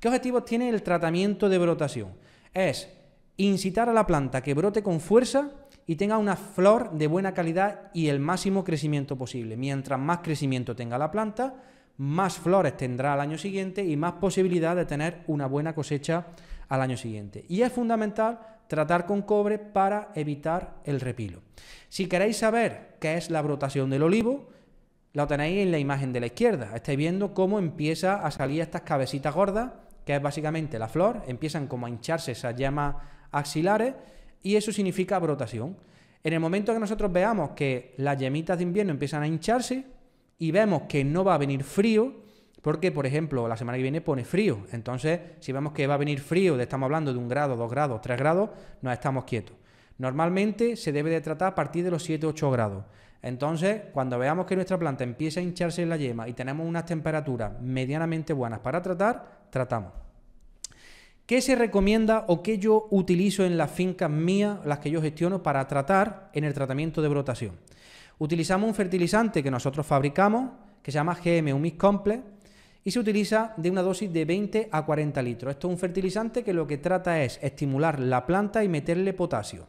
¿Qué objetivos tiene el tratamiento de brotación? Es incitar a la planta que brote con fuerza y tenga una flor de buena calidad y el máximo crecimiento posible. Mientras más crecimiento tenga la planta, más flores tendrá al año siguiente y más posibilidad de tener una buena cosecha al año siguiente. Y es fundamental tratar con cobre para evitar el repilo. Si queréis saber qué es la brotación del olivo, la tenéis en la imagen de la izquierda. Estáis viendo cómo empieza a salir estas cabecitas gordas que es básicamente la flor, empiezan como a hincharse esas llamas axilares y eso significa brotación. En el momento que nosotros veamos que las yemitas de invierno empiezan a hincharse y vemos que no va a venir frío, porque por ejemplo la semana que viene pone frío, entonces si vemos que va a venir frío, estamos hablando de un grado, dos grados, tres grados, nos estamos quietos. Normalmente se debe de tratar a partir de los 7-8 grados. Entonces, cuando veamos que nuestra planta empieza a hincharse en la yema y tenemos unas temperaturas medianamente buenas para tratar, tratamos. ¿Qué se recomienda o qué yo utilizo en las fincas mías, las que yo gestiono, para tratar en el tratamiento de brotación? Utilizamos un fertilizante que nosotros fabricamos, que se llama GM Humic Complex, y se utiliza de una dosis de 20 a 40 litros. Esto es un fertilizante que lo que trata es estimular la planta y meterle potasio.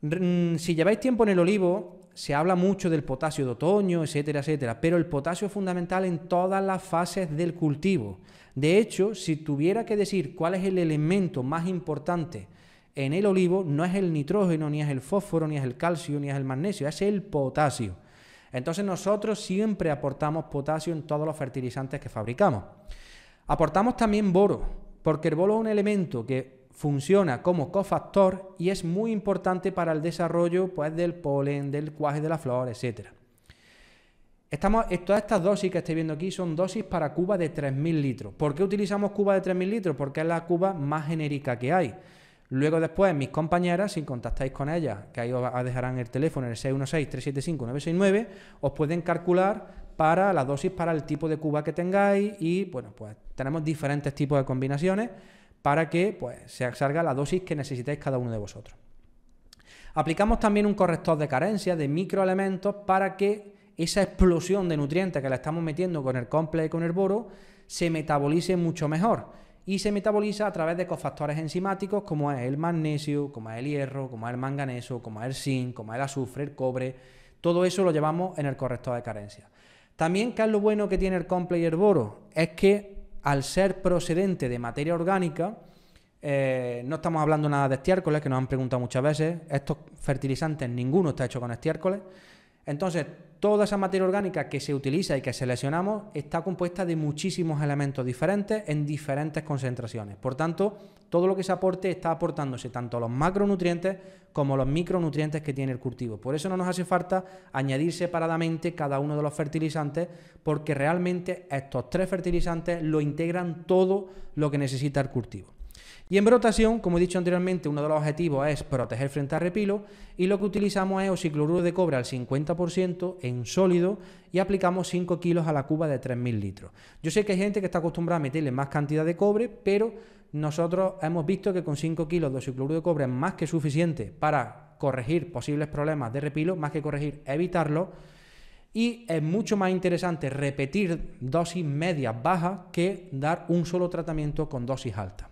Mm, si lleváis tiempo en el olivo, se habla mucho del potasio de otoño, etcétera, etcétera, pero el potasio es fundamental en todas las fases del cultivo. De hecho, si tuviera que decir cuál es el elemento más importante en el olivo, no es el nitrógeno, ni es el fósforo, ni es el calcio, ni es el magnesio, es el potasio. Entonces nosotros siempre aportamos potasio en todos los fertilizantes que fabricamos. Aportamos también boro, porque el boro es un elemento que funciona como cofactor y es muy importante para el desarrollo pues, del polen, del cuaje de la flor, etc. Estamos, eh, todas estas dosis que estáis viendo aquí son dosis para cuba de 3.000 litros. ¿Por qué utilizamos cuba de 3.000 litros? Porque es la cuba más genérica que hay. Luego después mis compañeras, si contactáis con ellas, que ahí os dejarán el teléfono el 616-375-969, os pueden calcular para la dosis para el tipo de cuba que tengáis y bueno, pues tenemos diferentes tipos de combinaciones para que pues, se salga la dosis que necesitáis cada uno de vosotros. Aplicamos también un corrector de carencia de microelementos para que esa explosión de nutrientes que le estamos metiendo con el complejo y con el boro se metabolice mucho mejor y se metaboliza a través de cofactores enzimáticos como es el magnesio, como el hierro, como el manganeso, como el zinc, como el azufre, el cobre. Todo eso lo llevamos en el corrector de carencia. También, ¿qué es lo bueno que tiene el complejo y el boro? Es que al ser procedente de materia orgánica, eh, no estamos hablando nada de estiércoles, que nos han preguntado muchas veces. Estos fertilizantes, ninguno está hecho con estiércoles. Entonces, toda esa materia orgánica que se utiliza y que seleccionamos está compuesta de muchísimos elementos diferentes en diferentes concentraciones. Por tanto, todo lo que se aporte está aportándose tanto los macronutrientes como los micronutrientes que tiene el cultivo. Por eso no nos hace falta añadir separadamente cada uno de los fertilizantes porque realmente estos tres fertilizantes lo integran todo lo que necesita el cultivo. Y en brotación, como he dicho anteriormente, uno de los objetivos es proteger frente al repilo y lo que utilizamos es oxicloruro de cobre al 50% en sólido y aplicamos 5 kilos a la cuba de 3.000 litros. Yo sé que hay gente que está acostumbrada a meterle más cantidad de cobre, pero nosotros hemos visto que con 5 kilos de oxicloruro de cobre es más que suficiente para corregir posibles problemas de repilo, más que corregir, evitarlo. Y es mucho más interesante repetir dosis medias bajas que dar un solo tratamiento con dosis altas.